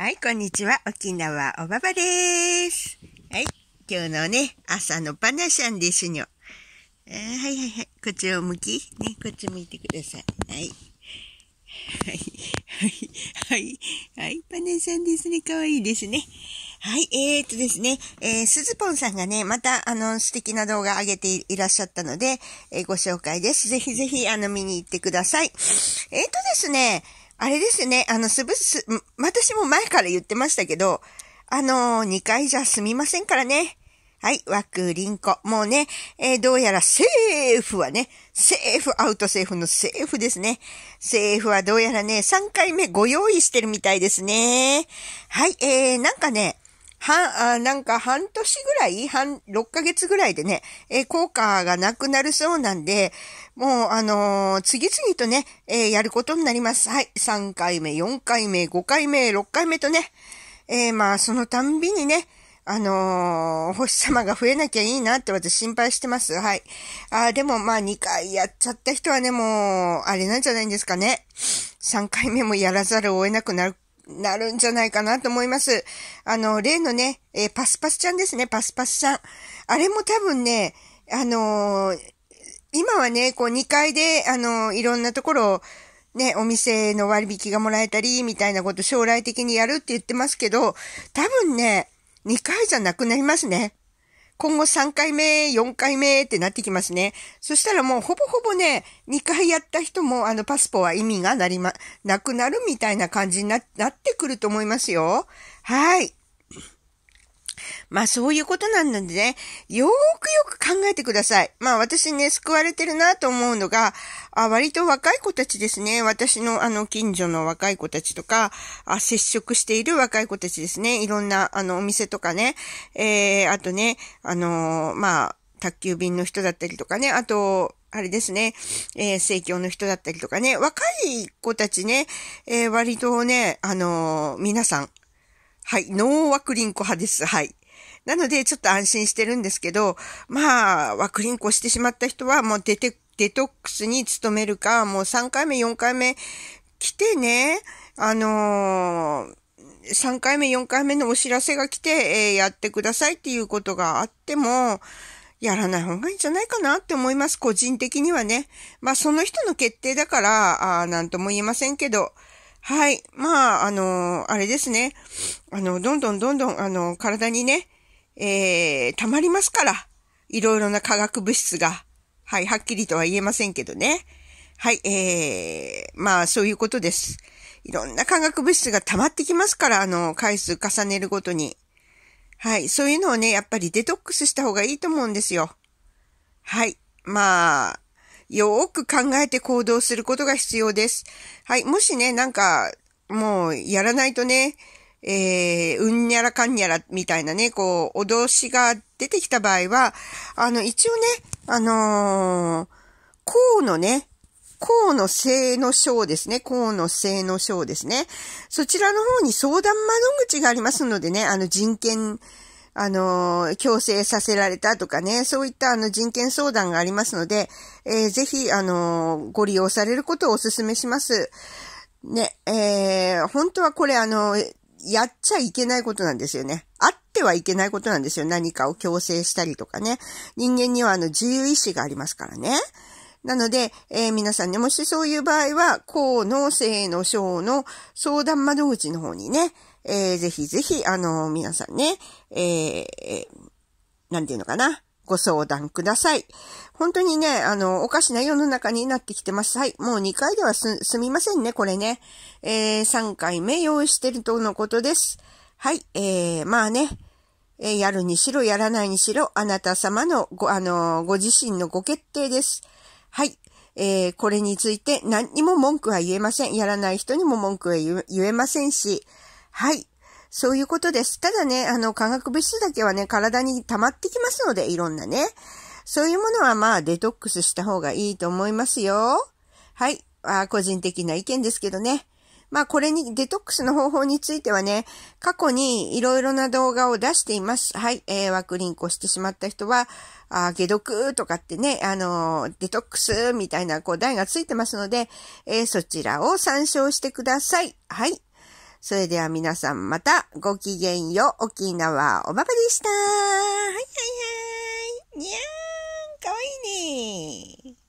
はい、こんにちは。沖縄おばばです。はい、今日のね、朝のパナシャンですにょ。はいはいはい、こっちを向き、ね、こっち向いてください。はい。はい、はい、はい、はい、パナシャンですね。かわいいですね。はい、えー、っとですね、えー、すずぽんさんがね、また、あの、素敵な動画上げていらっしゃったので、えー、ご紹介です。ぜひぜひ、あの、見に行ってください。えー、っとですね、あれですね、あの、すぶす、私も前から言ってましたけど、あの2回じゃ済みませんからね。はい、枠、リンコ。もうね、えー、どうやらセーフはね、セーフ、アウトセーフのセーフですね。セーフはどうやらね、3回目ご用意してるみたいですね。はい、えー、なんかね、はあなんか半年ぐらい半、6ヶ月ぐらいでね、えー、効果がなくなるそうなんで、もう、あのー、次々とね、えー、やることになります。はい。3回目、4回目、5回目、6回目とね、えまあ、そのたんびにね、あのお星様が増えなきゃいいなって私心配してます。はい。あでも、まあ、2回やっちゃった人はね、もう、あれなんじゃないんですかね。3回目もやらざるを得なくなるなるんじゃないかなと思います。あの、例のね、えー、パスパスちゃんですね、パスパスちゃん。あれも多分ね、あのー、今はね、こう2階で、あのー、いろんなところを、ね、お店の割引がもらえたり、みたいなこと将来的にやるって言ってますけど、多分ね、2回じゃなくなりますね。今後3回目、4回目ってなってきますね。そしたらもうほぼほぼね、2回やった人もあのパスポは意味がなりま、なくなるみたいな感じになってくると思いますよ。はい。まあそういうことなんでね、よーくよく考えてください。まあ私ね、救われてるなと思うのが、あ割と若い子たちですね。私のあの近所の若い子たちとかあ、接触している若い子たちですね。いろんなあのお店とかね。えー、あとね、あのー、まあ、宅急便の人だったりとかね。あと、あれですね、えー、政教の人だったりとかね、若い子たちね、えー、割とね、あのー、皆さん、はい、ノーワクリンコ派です。はい。なので、ちょっと安心してるんですけど、まあ、ワクリンコしてしまった人はもう出て、デトックスに努めるか、もう3回目、4回目来てね、あのー3回目、4回目のお知らせが来て、えー、やってくださいっていうことがあっても、やらない方がいいんじゃないかなって思います。個人的にはね。まあ、その人の決定だから、あなんとも言えませんけど。はい。まあ、あのー、あれですね。あの、どんどんどんどん、あのー、体にね、えー、溜まりますから。いろいろな化学物質が。はい、はっきりとは言えませんけどね。はい、えー、まあ、そういうことです。いろんな化学物質が溜まってきますから、あの、回数重ねるごとに。はい、そういうのをね、やっぱりデトックスした方がいいと思うんですよ。はい、まあ、よーく考えて行動することが必要です。はい、もしね、なんか、もう、やらないとね、えー、うんにゃらかんにゃらみたいなね、こう、脅しが出てきた場合は、あの、一応ね、あのー、うのね、こうの性の章ですね。こうの性の章ですね。そちらの方に相談窓口がありますのでね、あの人権、あの、強制させられたとかね、そういったあの人権相談がありますので、えー、ぜひ、あの、ご利用されることをお勧めします。ね、えー、本当はこれあの、やっちゃいけないことなんですよね。あってはいけないことなんですよ。何かを強制したりとかね。人間にはあの自由意志がありますからね。なので、えー、皆さんね、もしそういう場合は、公の性の章の相談窓口の方にね、えー、ぜひぜひ、あのー、皆さんね、えー、なんていうのかな、ご相談ください。本当にね、あの、おかしな世の中になってきてます。はい。もう2回ではす、すみませんね、これね。えー、3回目用意してるとのことです。はい。えー、まあね。えやるにしろ、やらないにしろ、あなた様のご、あのご自身のご決定です。はい。えー、これについて何にも文句は言えません。やらない人にも文句は言えませんし、はい。そういうことです。ただね、あの、化学物質だけはね、体に溜まってきますので、いろんなね。そういうものはまあ、デトックスした方がいいと思いますよ。はい。あ個人的な意見ですけどね。まあこれに、デトックスの方法についてはね、過去にいろいろな動画を出しています。はい、えー、枠リンをしてしまった人は、あ解毒とかってね、あのー、デトックスみたいなこう台がついてますので、えー、そちらを参照してください。はい。それでは皆さんまたごきげんよう。沖縄おばばでした。はいはいはい。にゃーん、かわいいね